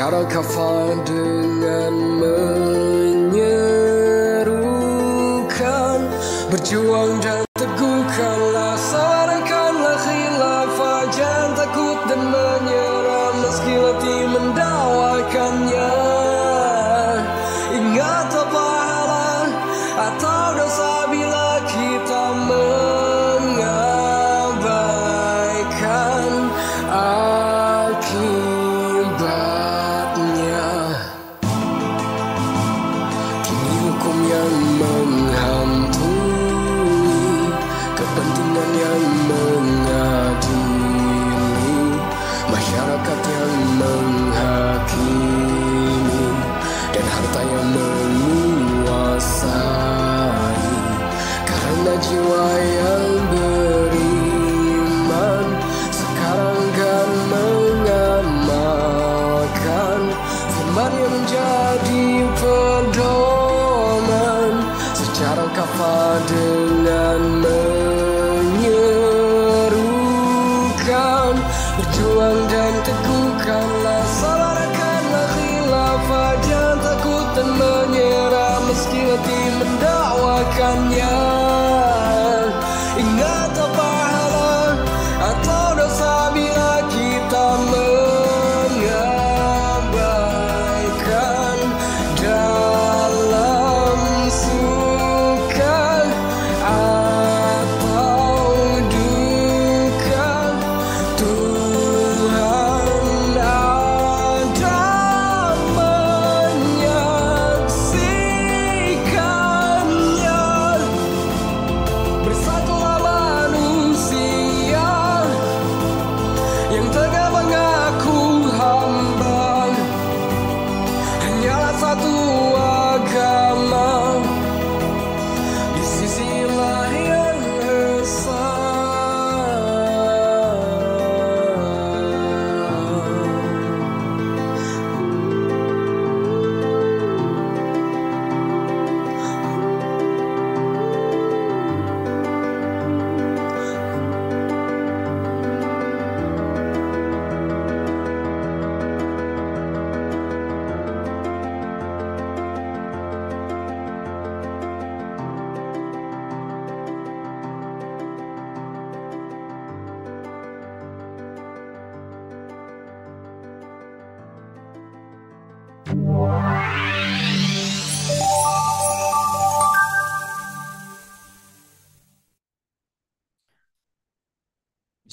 Cara kafan dengan menyerukan Berjuang dan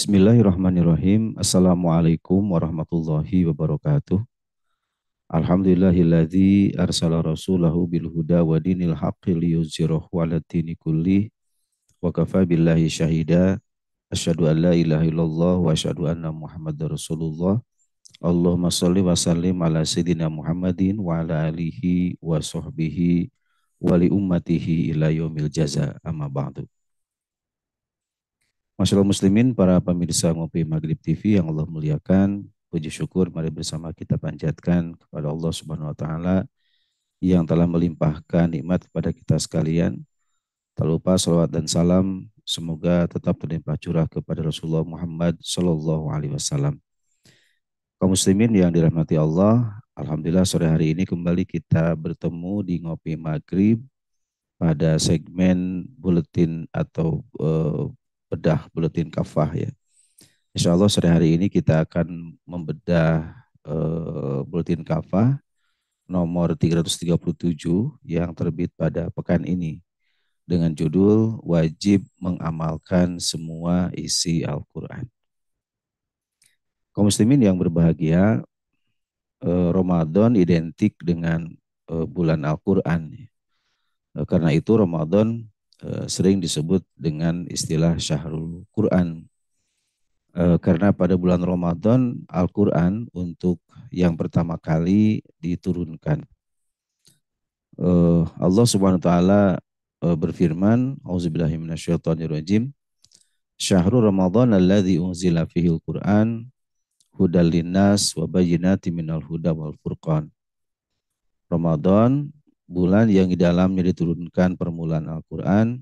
Bismillahirrahmanirrahim. Assalamualaikum warahmatullahi wabarakatuh. Alhamdulillahilladzi arsala rasulahu bil huda wa dinil haqqi liyuzhirahu 'ala dini kulli wa kafa billahi syahida. Asyhadu an la ilaha illallah wa asyhadu anna Muhammadar Rasulullah. Allahumma shalli wa sallim ala sayidina Muhammadin wa ala alihi wa sahbihi wa li ummatihi ila yaumil jaza. Amma ba'du. Masyarakat muslimin, para pemirsa Ngopi Maghrib TV yang Allah muliakan, puji syukur mari bersama kita panjatkan kepada Allah Subhanahu wa taala yang telah melimpahkan nikmat kepada kita sekalian. Tak lupa salawat dan salam semoga tetap terlimpah curah kepada Rasulullah Muhammad Sallallahu alaihi wasallam. Kaum muslimin yang dirahmati Allah, alhamdulillah sore hari ini kembali kita bertemu di Ngopi Maghrib pada segmen buletin atau uh, bedah buletin kafah ya. Insya Allah sore hari ini kita akan membedah uh, buletin kafah nomor 337 yang terbit pada pekan ini dengan judul wajib mengamalkan semua isi Al-Quran. Komislimin yang berbahagia, uh, Ramadan identik dengan uh, bulan Al-Quran. Karena itu Ramadan Eh, sering disebut dengan istilah syahrul Quran. Eh, karena pada bulan Ramadan Al-Quran untuk yang pertama kali diturunkan. Eh, Allah Subhanahu wa taala berfirman, "Auzubillahi Syahrul Ramadan alladhi unzila fihil Qur'an hudal linnas wa bayinati minal huda wal furqan." Ramadan bulan yang di dalamnya diturunkan permulaan Al-Quran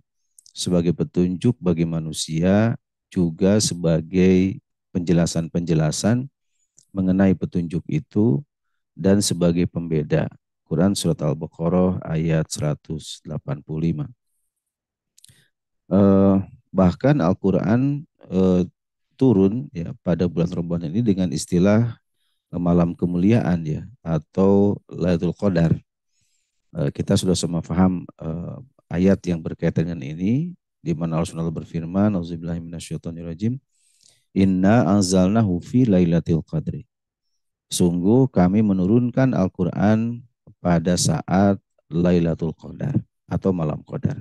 sebagai petunjuk bagi manusia, juga sebagai penjelasan-penjelasan mengenai petunjuk itu dan sebagai pembeda. Quran Surat Al-Baqarah ayat 185. Eh, bahkan Al-Quran eh, turun ya pada bulan Ramadan ini dengan istilah eh, malam kemuliaan ya atau Lailatul Qadar Eh, kita sudah semua paham uh, eh, ayat yang berkaitan dengan ini di mana Allah Subhanahu berfirman auzubillahi minasyaitonirrajim inna anzalnahu fi lailatul qadri sungguh kami menurunkan Al-Qur'an pada saat Lailatul Qadar atau malam Qadar.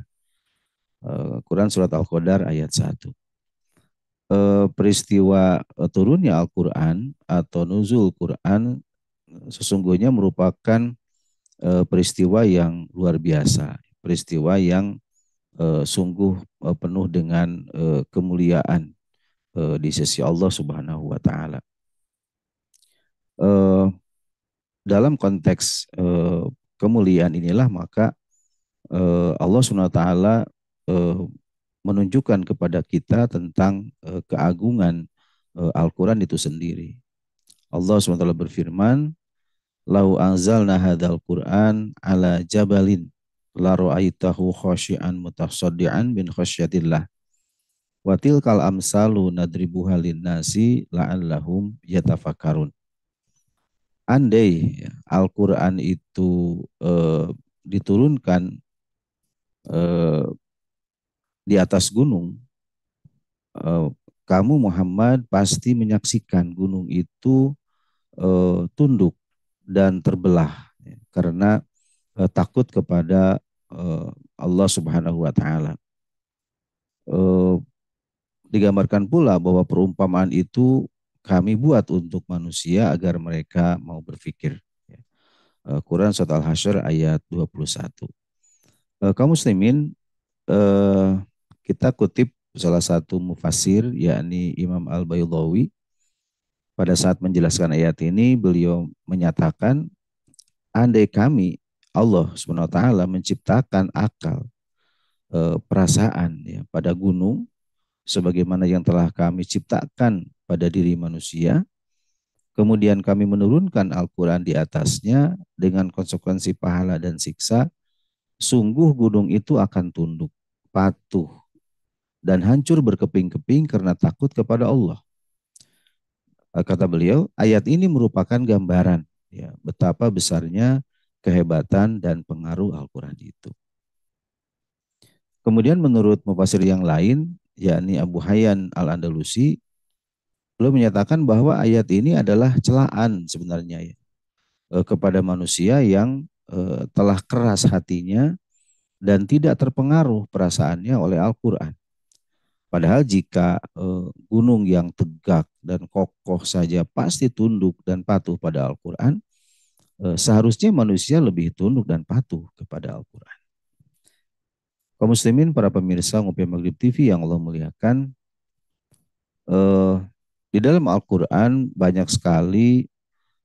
Uh, Quran surat Al-Qadar ayat 1. peristiwa turunnya Al-Qur'an atau nuzul Quran sesungguhnya merupakan Eh, peristiwa yang luar biasa, peristiwa yang eh, sungguh eh, penuh dengan kemuliaan di sisi Allah Subhanahu wa taala. dalam konteks kemuliaan inilah maka Allah Subhanahu wa taala menunjukkan kepada kita tentang keagungan Al-Qur'an itu sendiri. Allah SWT berfirman, Lau anzalna hadzal Qur'an ala jabalin la ra'aitahu khashian mutasaddian bin khasyatillah. Wa tilkal amsalu nadribuha linnasi la'allahum yatafakkarun. Andai Al-Qur'an itu e, diturunkan e, di atas gunung e, kamu Muhammad pasti menyaksikan gunung itu e, tunduk dan terbelah ya. karena eh, takut kepada eh, Allah Subhanahu wa taala. Eh, digambarkan pula bahwa perumpamaan itu kami buat untuk manusia agar mereka mau berpikir. Ya. Eh, Quran surat Al-Hasyr ayat 21. Eh, muslimin eh, kita kutip salah satu mufasir yakni Imam Al-Baydawi pada saat menjelaskan ayat ini, beliau menyatakan, andai kami Allah swt menciptakan akal, eh, perasaan ya pada gunung, sebagaimana yang telah kami ciptakan pada diri manusia, kemudian kami menurunkan Al-Quran di atasnya dengan konsekuensi pahala dan siksa, sungguh gunung itu akan tunduk, patuh, dan hancur berkeping-keping karena takut kepada Allah. Eh, kata beliau, ayat ini merupakan gambaran ya betapa besarnya kehebatan dan pengaruh Al-Qur'an itu. Kemudian menurut mufasir yang lain, yakni Abu Hayyan Al-Andalusi, beliau menyatakan bahwa ayat ini adalah celaan sebenarnya ya eh, kepada manusia yang eh, telah keras hatinya dan tidak terpengaruh perasaannya oleh Al-Qur'an. Padahal jika eh, gunung yang tegak dan kokoh saja pasti tunduk dan patuh pada Al-Quran, eh, seharusnya manusia lebih tunduk dan patuh kepada Al-Quran. Kaum muslimin, para pemirsa Ngopi Maghrib TV yang Allah muliakan, eh, di dalam Al-Quran banyak sekali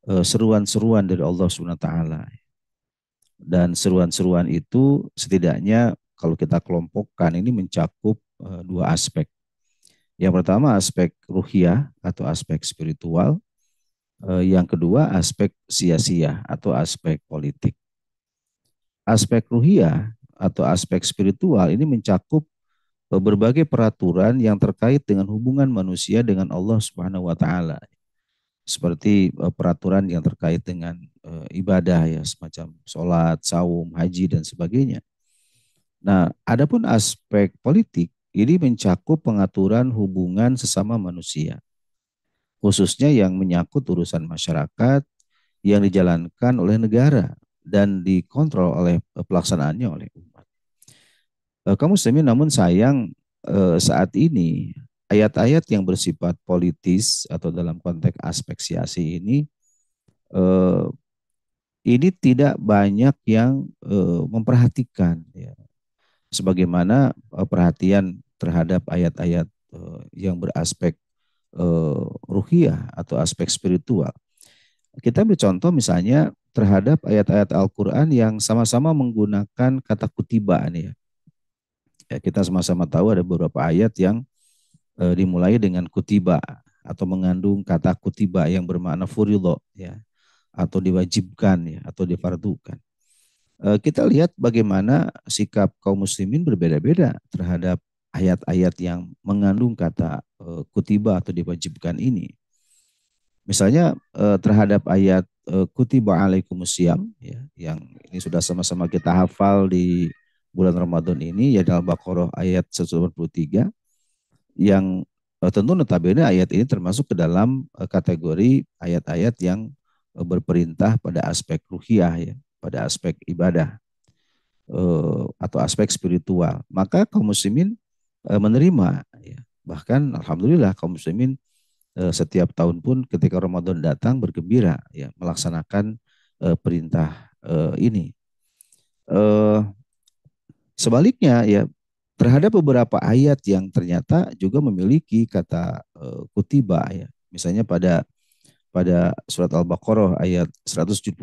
seruan-seruan dari Allah SWT. Dan seruan-seruan itu setidaknya kalau kita kelompokkan ini mencakup Eh, dua aspek. Yang pertama aspek ruhia atau aspek spiritual. Eh, yang kedua aspek sia-sia atau aspek politik. Aspek ruhia atau aspek spiritual ini mencakup berbagai peraturan yang terkait dengan hubungan manusia dengan Allah Subhanahu wa taala. Seperti eh, peraturan yang terkait dengan ibadah ya semacam sholat, saum, haji dan sebagainya. Nah, adapun aspek politik ini mencakup pengaturan hubungan sesama manusia, khususnya yang menyangkut urusan masyarakat yang dijalankan oleh negara dan dikontrol oleh eh, pelaksanaannya oleh umat. Eh, kamu semin namun sayang eh, saat ini ayat-ayat yang bersifat politis atau dalam konteks aspek siasi ini ini tidak banyak yang memperhatikan ya sebagaimana eh, perhatian terhadap ayat-ayat eh, yang beraspek eh, ruhiyah atau aspek spiritual. Kita ambil contoh misalnya terhadap ayat-ayat Al-Quran yang sama-sama menggunakan kata kutibaan ya. ya kita sama-sama tahu ada beberapa ayat yang e, dimulai dengan kutiba atau mengandung kata kutiba yang bermakna furilo ya atau diwajibkan ya atau difardukan. Eh, kita lihat bagaimana sikap kaum muslimin berbeda-beda terhadap ayat-ayat yang mengandung kata eh, kutiba atau diwajibkan ini. Misalnya eh, terhadap ayat kutiba alaikumusiyam ya yang ini sudah sama-sama kita hafal di bulan Ramadan ini ya dalam Baqarah ayat 183 yang tentu notabene ayat ini termasuk ke dalam kategori ayat-ayat yang berperintah pada aspek ruhiyah ya pada aspek ibadah eh, atau aspek spiritual. Maka kaum muslimin eh, menerima. Ya. Bahkan alhamdulillah kaum muslimin eh, setiap tahun pun ketika Ramadan datang bergembira ya melaksanakan perintah ini. Sebaliknya ya terhadap beberapa ayat yang ternyata juga memiliki kata kutiba ya. Misalnya pada pada surat Al-Baqarah ayat 178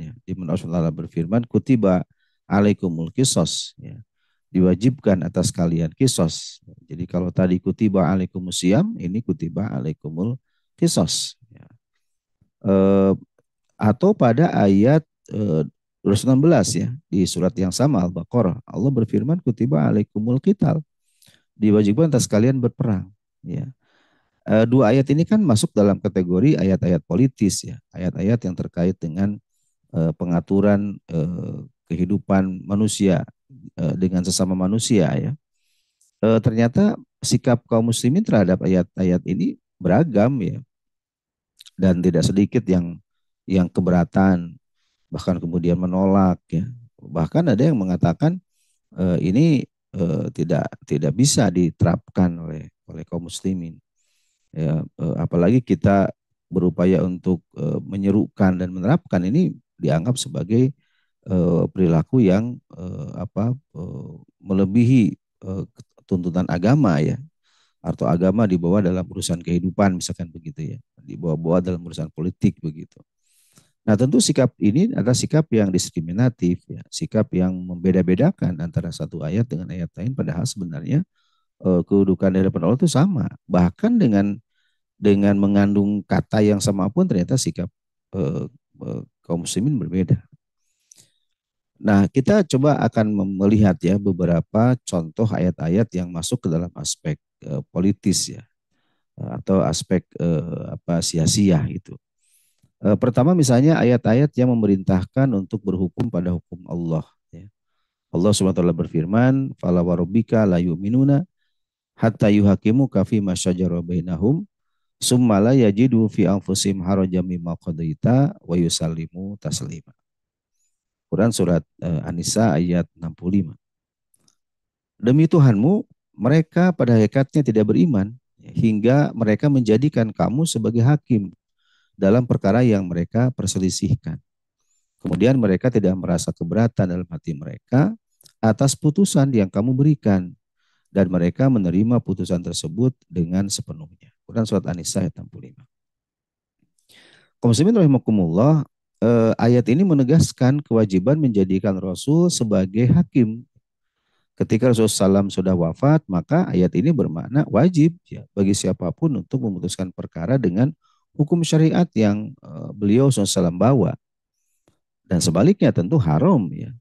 ya. Di mana Allah berfirman, "Kutiba alaikumul kisos." Ya. Diwajibkan atas kalian kisos. Jadi kalau tadi kutiba alaikumus siam, ini kutiba alaikumul kisos. Ya. E, atau pada ayat e, eh, 16 ya di surat yang sama Al-Baqarah Allah berfirman kutiba alaikumul kital diwajibkan atas kalian berperang ya Eh, dua ayat ini kan masuk dalam kategori ayat-ayat politis ya, ayat-ayat yang terkait dengan eh, pengaturan eh, kehidupan manusia dengan sesama manusia ya. ternyata sikap kaum muslimin terhadap ayat-ayat ini beragam ya. Dan tidak sedikit yang yang keberatan bahkan kemudian menolak ya. Bahkan ada yang mengatakan ini tidak tidak bisa diterapkan oleh oleh kaum muslimin ya eh, apalagi kita berupaya untuk eh, menyerukan dan menerapkan ini dianggap sebagai eh, perilaku yang apa melebihi tuntutan agama ya atau agama dibawa dalam urusan kehidupan misalkan begitu ya dibawa-bawa dalam urusan politik begitu nah tentu sikap ini adalah sikap yang diskriminatif ya sikap yang membeda-bedakan antara satu ayat dengan ayat lain padahal sebenarnya uh, kedudukan di hadapan Allah itu sama. Bahkan dengan dengan mengandung kata yang sama pun ternyata sikap uh, uh, kaum muslimin berbeda. Nah, kita coba akan melihat ya beberapa contoh ayat-ayat yang masuk ke dalam aspek uh, politis ya atau aspek apa sia-sia itu. pertama misalnya ayat-ayat yang memerintahkan untuk berhukum pada hukum Allah ya. Allah Subhanahu wa taala berfirman, "Fala warobika la hatta yuhakimu kafi masyajara bainahum summa la yajidu fi anfusihim harajan mimma qadaita wa yusallimu taslima. Quran surat eh, An-Nisa ayat 65. Demi Tuhanmu, mereka pada hakikatnya tidak beriman hingga mereka menjadikan kamu sebagai hakim dalam perkara yang mereka perselisihkan. Kemudian mereka tidak merasa keberatan dalam hati mereka atas putusan yang kamu berikan dan mereka menerima putusan tersebut dengan sepenuhnya. Quran surat An-Nisa ayat 65. Komisimin rahimakumullah, eh, ayat ini menegaskan kewajiban menjadikan Rasul sebagai hakim. Ketika Rasul salam sudah wafat, maka ayat ini bermakna wajib ya, bagi siapapun untuk memutuskan perkara dengan hukum syariat yang eh, beliau salam bawa. Dan sebaliknya tentu haram ya.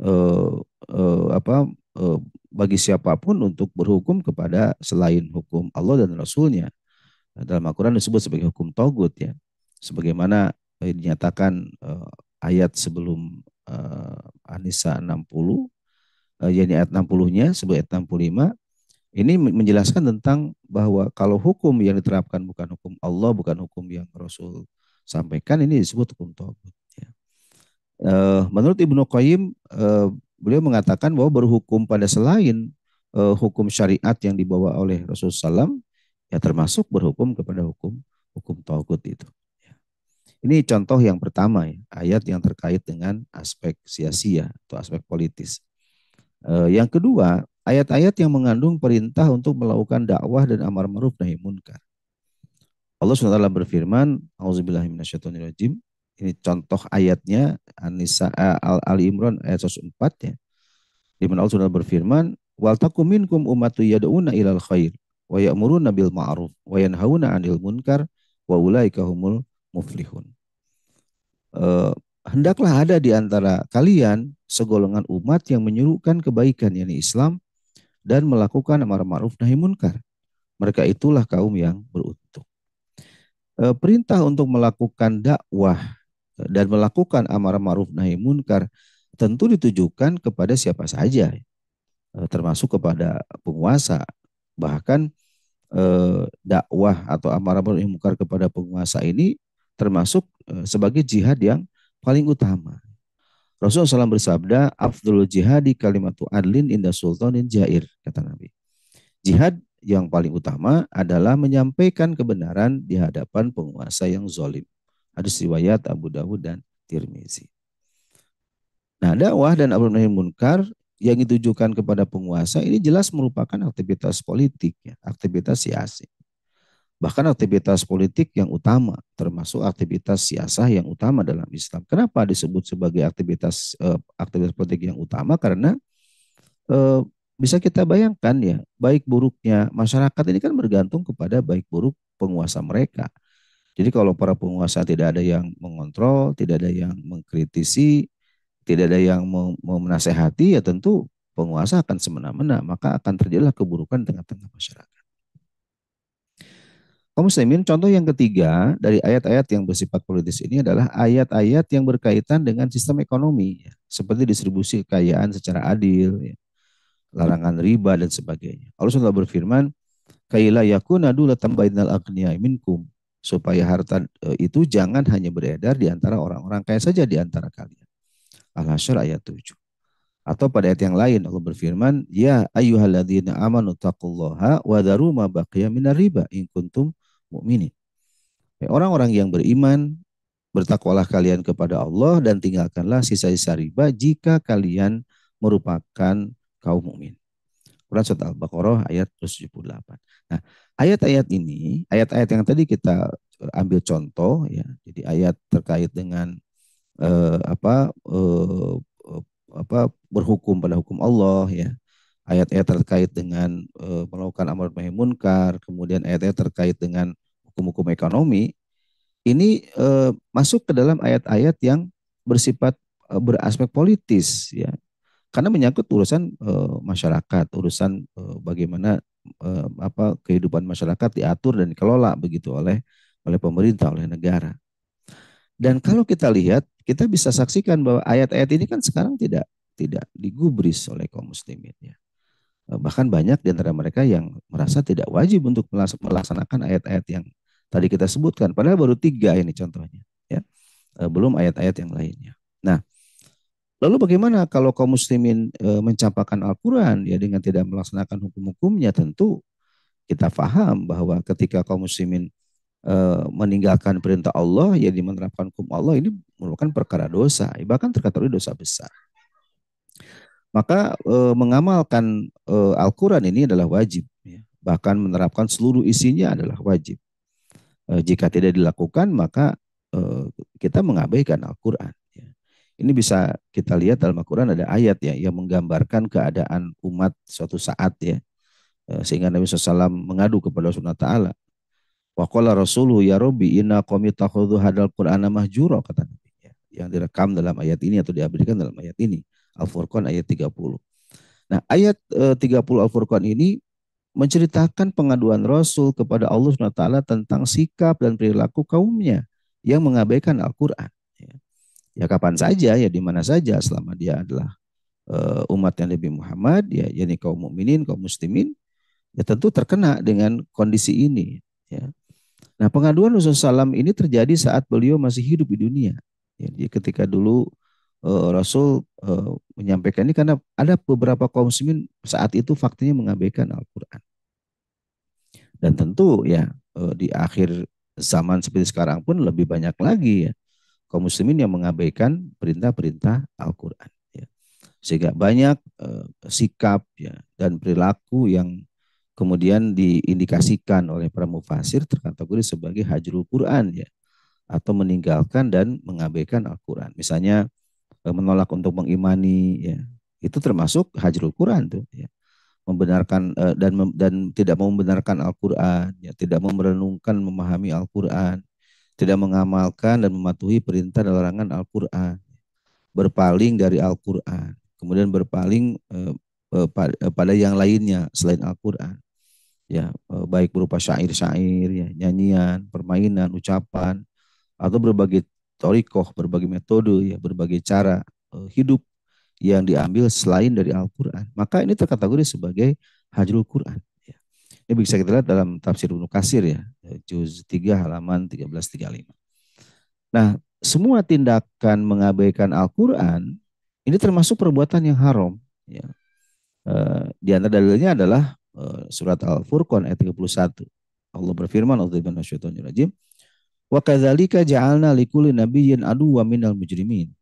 Eh, eh, apa eh, bagi siapapun untuk berhukum kepada selain hukum Allah dan Rasulnya. Dalam Al-Quran disebut sebagai hukum togut ya. Sebagaimana eh, dinyatakan uh, ayat sebelum uh, eh, Anisa 60, uh, yakni ayat 60-nya, sebagai ayat 65, ini menjelaskan tentang bahwa kalau hukum yang diterapkan bukan hukum Allah, bukan hukum yang Rasul sampaikan, ini disebut hukum togut. Ya. menurut Ibnu Qayyim, beliau mengatakan bahwa berhukum pada selain uh, hukum syariat yang dibawa oleh Rasulullah SAW, ya termasuk berhukum kepada hukum hukum taugut itu. Ya. Ini contoh yang pertama ya, ayat yang terkait dengan aspek sia-sia atau aspek politis. Uh, yang kedua, ayat-ayat yang mengandung perintah untuk melakukan dakwah dan amar ma'ruf nahi munkar. Allah SWT berfirman, ini contoh ayatnya Anisa eh, Al Ali Imran ayat 104 ya. Di mana Allah sudah berfirman, "Wal takum minkum ummatu yad'una ilal khair wa ya'muruna bil ma'ruf wa yanhauna 'anil munkar wa ulaika humul muflihun." Uh, hendaklah ada di antara kalian segolongan umat yang menyuruhkan kebaikan yakni Islam dan melakukan amar ma'ruf nahi munkar. Mereka itulah kaum yang beruntung eh, perintah untuk melakukan dakwah dan melakukan amar ma'ruf nahi munkar tentu ditujukan kepada siapa saja e, termasuk kepada penguasa bahkan e, dakwah atau amar ma'ruf nahi munkar kepada penguasa ini termasuk e, sebagai jihad yang paling utama Rasulullah SAW bersabda afdhul jihadi kalimatu adlin inda sultanin jair kata Nabi jihad yang paling utama adalah menyampaikan kebenaran di hadapan penguasa yang zolim Hadis riwayat Abu Dawud dan Tirmizi. Nah, dakwah dan amar nahi munkar yang ditujukan kepada penguasa ini jelas merupakan aktivitas politik, ya, aktivitas siasi. Bahkan aktivitas politik yang utama, termasuk aktivitas siasah yang utama dalam Islam. Kenapa disebut sebagai aktivitas eh, aktivitas politik yang utama? Karena eh, bisa kita bayangkan ya, baik buruknya masyarakat ini kan bergantung kepada baik buruk penguasa mereka jadi kalau para penguasa tidak ada yang mengontrol, tidak ada yang mengkritisi, tidak ada yang menasehati, ya tentu penguasa akan semena-mena, maka akan terjadilah keburukan di tengah-tengah masyarakat. Kaum muslimin, contoh yang ketiga dari ayat-ayat yang bersifat politis ini adalah ayat-ayat yang berkaitan dengan sistem ekonomi, ya, seperti distribusi kekayaan secara adil, ya, larangan riba dan sebagainya. Allah SWT berfirman, "Kaila yakuna dulatam bainal agniya minkum supaya harta e, itu jangan hanya beredar di antara orang-orang kaya saja di antara kalian. Al-Hasyr ayat 7. Atau pada ayat yang lain Allah berfirman, "Ya ayyuhalladzina amanu taqullaha wa dharu ma baqiya minar riba in kuntum mu'minin." Orang-orang yang beriman, bertakwalah kalian kepada Allah dan tinggalkanlah sisa-sisa riba jika kalian merupakan kaum mukmin. Quran surat Al-Baqarah ayat 278. Nah, ayat-ayat ini, ayat-ayat yang tadi kita eh, ambil contoh ya. Jadi ayat terkait dengan eh, apa eh, eh, apa berhukum pada hukum Allah ya. Ayat-ayat terkait dengan eh, melakukan amar ma'ruf munkar, kemudian ayat-ayat terkait dengan hukum-hukum ekonomi ini eh, masuk ke dalam ayat-ayat yang bersifat eh, beraspek politis ya karena menyangkut urusan e, masyarakat, urusan e, bagaimana e, apa kehidupan masyarakat diatur dan dikelola begitu oleh oleh pemerintah, oleh negara. Dan kalau kita lihat, kita bisa saksikan bahwa ayat-ayat ini kan sekarang tidak tidak digubris oleh kaum muslimin ya. Bahkan banyak di antara mereka yang merasa tidak wajib untuk melaksanakan ayat-ayat yang tadi kita sebutkan. Padahal baru tiga ini contohnya. ya Belum ayat-ayat yang lainnya. Nah, Lalu bagaimana kalau kaum muslimin e, mencampakkan Al-Quran ya dengan tidak melaksanakan hukum-hukumnya tentu kita paham bahwa ketika kaum muslimin e, meninggalkan perintah Allah ya menerapkan hukum Allah ini merupakan perkara dosa bahkan terkategori dosa besar. Maka e, mengamalkan e, Al-Quran ini adalah wajib ya. bahkan menerapkan seluruh isinya adalah wajib. E, jika tidak dilakukan maka e, kita mengabaikan Al-Quran. Ini bisa kita lihat dalam Al-Quran ada ayat ya yang menggambarkan keadaan umat suatu saat ya. Eh, sehingga Nabi SAW mengadu kepada Allah Taala. Wa qala ya Rabbi inna qawmi takhudhu hadal Qur'an mahjura kata Nabi. Ya. Yang direkam dalam ayat ini atau diabadikan dalam ayat ini. Al-Furqan ayat 30. Nah ayat 30 eh, Al-Furqan ini menceritakan pengaduan Rasul kepada Allah SWT tentang sikap dan perilaku kaumnya yang mengabaikan Al-Quran ya kapan saja ya di mana saja selama dia adalah uh, umat yang lebih Muhammad ya yakni kaum mukminin kaum muslimin ya tentu terkena dengan kondisi ini ya nah pengaduan Rasulullah Sallam ini terjadi saat beliau masih hidup di dunia ya, jadi ketika dulu uh, Rasul uh, menyampaikan ini karena ada beberapa kaum muslimin saat itu faktanya mengabaikan Al-Quran dan tentu ya di akhir zaman seperti sekarang pun lebih banyak lagi ya kaum muslimin yang mengabaikan perintah-perintah Al-Quran. Ya. Sehingga banyak eh, sikap ya, dan perilaku yang kemudian diindikasikan oleh para mufasir terkategori sebagai hajrul Quran ya atau meninggalkan dan mengabaikan Al-Quran. Misalnya eh, menolak untuk mengimani ya itu termasuk hajrul Quran tuh ya membenarkan eh, dan dan tidak mau membenarkan Al-Qur'an ya tidak mau merenungkan memahami Al-Qur'an tidak mengamalkan dan mematuhi perintah dan larangan Al-Quran, berpaling dari Al-Quran, kemudian berpaling eh, eh, eh, pada yang lainnya selain Al-Quran, ya eh, baik berupa syair-syair, ya, nyanyian, permainan, ucapan, atau berbagai torikoh, berbagai metode, ya berbagai cara eh, hidup yang diambil selain dari Al-Quran. Maka ini terkategori sebagai hajrul Quran. Ini bisa kita lihat dalam tafsir Ibnu Kasir ya, juz 3 halaman 1335. Nah, semua tindakan mengabaikan Al-Qur'an ini termasuk perbuatan yang haram ya. E, di antara dalilnya adalah eh, surat Al-Furqan ayat 31. Allah berfirman, "Auzubillahi Wa kadzalika ja'alna likulli nabiyyin aduwwa minal mujrimin."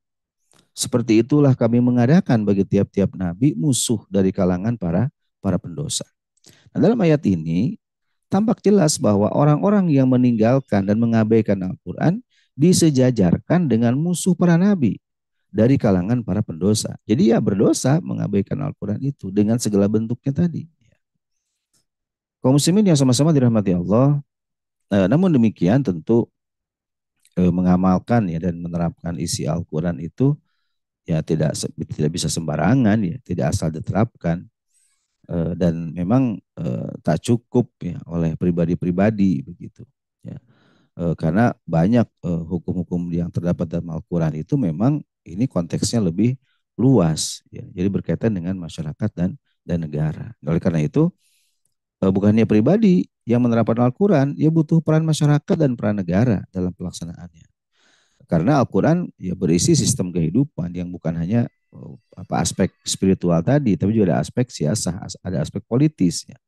Seperti itulah kami mengadakan bagi tiap-tiap nabi musuh dari kalangan para para pendosa. Dalam ayat ini tampak jelas bahwa orang-orang yang meninggalkan dan mengabaikan Al-Quran disejajarkan dengan musuh para nabi dari kalangan para pendosa. Jadi ya berdosa mengabaikan Al-Quran itu dengan segala bentuknya tadi. Kaum muslimin yang sama-sama dirahmati Allah, eh, namun demikian tentu eh, mengamalkan ya dan menerapkan isi Al-Quran itu ya tidak tidak bisa sembarangan ya, tidak asal diterapkan. Eh, dan memang eh, tak cukup ya oleh pribadi-pribadi begitu ya eh, karena banyak hukum-hukum yang terdapat dalam Al-Qur'an itu memang ini konteksnya lebih luas ya jadi berkaitan dengan masyarakat dan dan negara oleh karena itu e, bukannya pribadi yang menerapkan Al-Qur'an ya butuh peran masyarakat dan peran negara dalam pelaksanaannya karena Al-Quran ya berisi sistem kehidupan yang bukan hanya Eh, apa aspek spiritual tadi, tapi juga ada aspek siasah, ada aspek politis. Ya.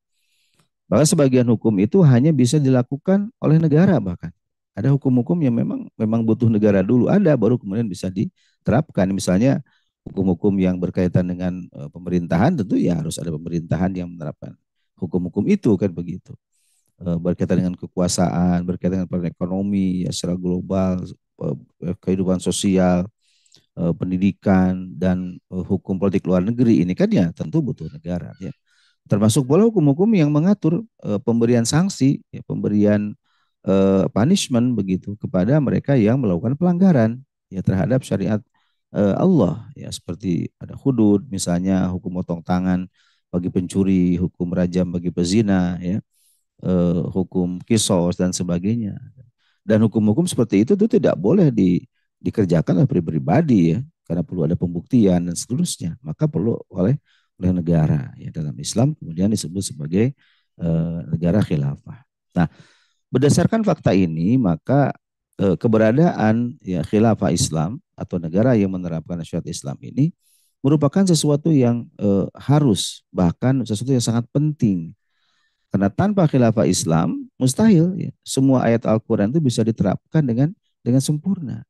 Bahkan sebagian hukum itu hanya bisa dilakukan oleh negara bahkan. Ada hukum-hukum yang memang memang butuh negara dulu ada, baru kemudian bisa diterapkan. Misalnya hukum-hukum yang berkaitan dengan eh, pemerintahan tentu ya harus ada pemerintahan yang menerapkan hukum-hukum itu kan begitu. Eh, berkaitan dengan kekuasaan, berkaitan dengan perekonomi ya, secara global, kehidupan sosial, eh, pendidikan dan eh, hukum politik luar negeri ini kan ya tentu butuh negara ya termasuk pola hukum-hukum yang mengatur eh, pemberian sanksi ya, pemberian eh, punishment begitu kepada mereka yang melakukan pelanggaran ya terhadap syariat eh, Allah ya seperti ada hudud misalnya hukum potong tangan bagi pencuri, hukum rajam bagi pezina, ya, eh, hukum kisos dan sebagainya. Dan hukum-hukum seperti itu itu tidak boleh di dikerjakan oleh pribadi ya karena perlu ada pembuktian dan seterusnya maka perlu oleh oleh negara ya dalam Islam kemudian disebut sebagai e, negara khilafah. Nah berdasarkan fakta ini maka e, keberadaan ya khilafah Islam atau negara yang menerapkan syariat Islam ini merupakan sesuatu yang e, harus bahkan sesuatu yang sangat penting karena tanpa khilafah Islam mustahil ya, semua ayat Al-Qur'an itu bisa diterapkan dengan dengan sempurna.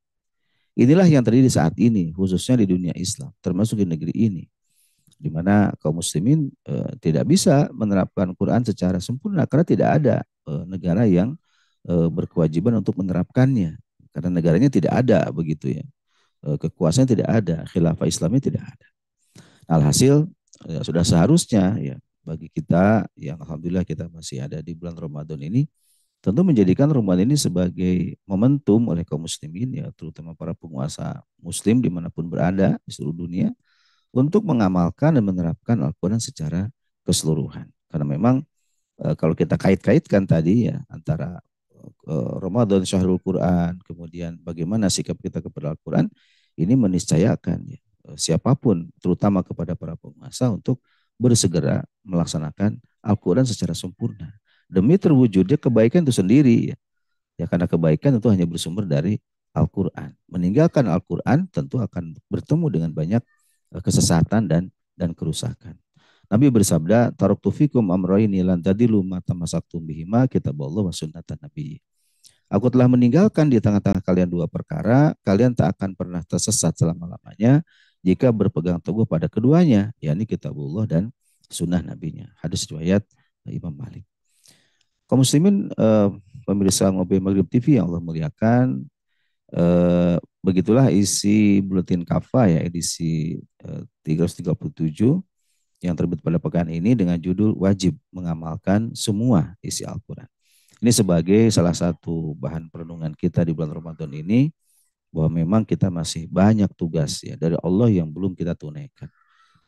Inilah yang terjadi saat ini, khususnya di dunia Islam, termasuk di negeri ini, di mana kaum muslimin e, tidak bisa menerapkan Quran secara sempurna karena tidak ada e, negara yang e, berkewajiban untuk menerapkannya, karena negaranya tidak ada begitu ya, e, kekuasaan tidak ada, khilafah Islamnya tidak ada. Alhasil ya, sudah seharusnya ya bagi kita yang alhamdulillah kita masih ada di bulan Ramadan ini tentu menjadikan Ramadan ini sebagai momentum oleh kaum muslimin ya terutama para penguasa muslim dimanapun berada di seluruh dunia untuk mengamalkan dan menerapkan Al-Quran secara keseluruhan karena memang e, kalau kita kait-kaitkan tadi ya antara e, Ramadan Syahrul Quran kemudian bagaimana sikap kita kepada Al-Quran ini meniscayakan ya, eh, siapapun terutama kepada para penguasa untuk bersegera melaksanakan Al-Quran secara sempurna demi terwujudnya kebaikan itu sendiri. Ya, karena kebaikan itu hanya bersumber dari Al-Quran. Meninggalkan Al-Quran tentu akan bertemu dengan banyak eh, kesesatan dan dan kerusakan. Nabi bersabda, Taruk tufikum lan tadilu mata masaktum bihima kitab Allah wa sunnatan Nabi. Aku telah meninggalkan di tengah-tengah kalian dua perkara, kalian tak akan pernah tersesat selama-lamanya jika berpegang teguh pada keduanya, yakni kitab Allah dan sunnah nabinya. Hadis riwayat Imam Malik. Kaum muslimin eh, pemirsa Ngopi Maghrib TV yang Allah muliakan, eh, begitulah isi buletin Kafa ya edisi eh, 337 yang terbit pada pekan ini dengan judul wajib mengamalkan semua isi Al-Qur'an. Ini sebagai salah satu bahan perenungan kita di bulan Ramadan ini bahwa memang kita masih banyak tugas ya dari Allah yang belum kita tunaikan.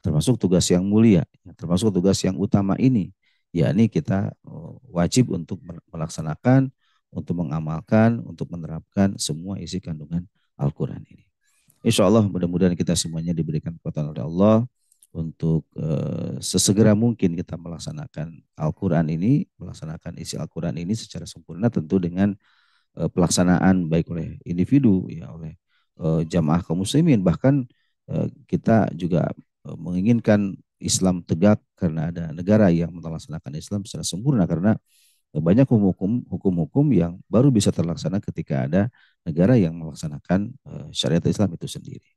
Termasuk tugas yang mulia, termasuk tugas yang utama ini yakni kita oh, wajib untuk melaksanakan, untuk mengamalkan, untuk menerapkan semua isi kandungan Al-Quran ini. Insya Allah mudah-mudahan kita semuanya diberikan kekuatan oleh Allah untuk eh, sesegera mungkin kita melaksanakan Al-Quran ini, melaksanakan isi Al-Quran ini secara sempurna tentu dengan eh, pelaksanaan baik oleh individu, ya oleh eh, jamaah kaum muslimin, bahkan kita juga menginginkan Islam tegak karena ada negara yang melaksanakan Islam secara sempurna karena banyak hukum-hukum yang baru bisa terlaksana ketika ada negara yang melaksanakan eh, syariat Islam itu sendiri.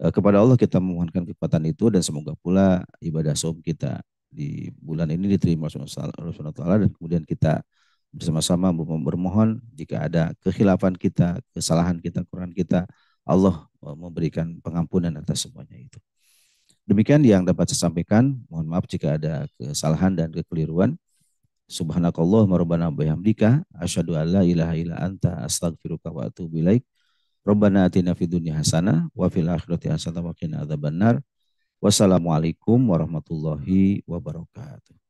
Eh, kepada Allah kita memohonkan kekuatan itu dan semoga pula ibadah som kita di bulan ini diterima Rasulullah dan kemudian kita bersama-sama bermohon jika ada kehilafan kita, kesalahan kita, Quran kita, Allah eh, memberikan pengampunan atas semuanya itu. Demikian yang dapat saya sampaikan. Mohon maaf jika ada kesalahan dan kekeliruan. Subhanakallah marubana bihamdika Asyadu an la ilaha illa anta astagfiruka wa atubu ilaik. Rabbana atina fid dunya hasana wa fil akhirati hasana wa qina adzabannar. Wassalamualaikum warahmatullahi wabarakatuh.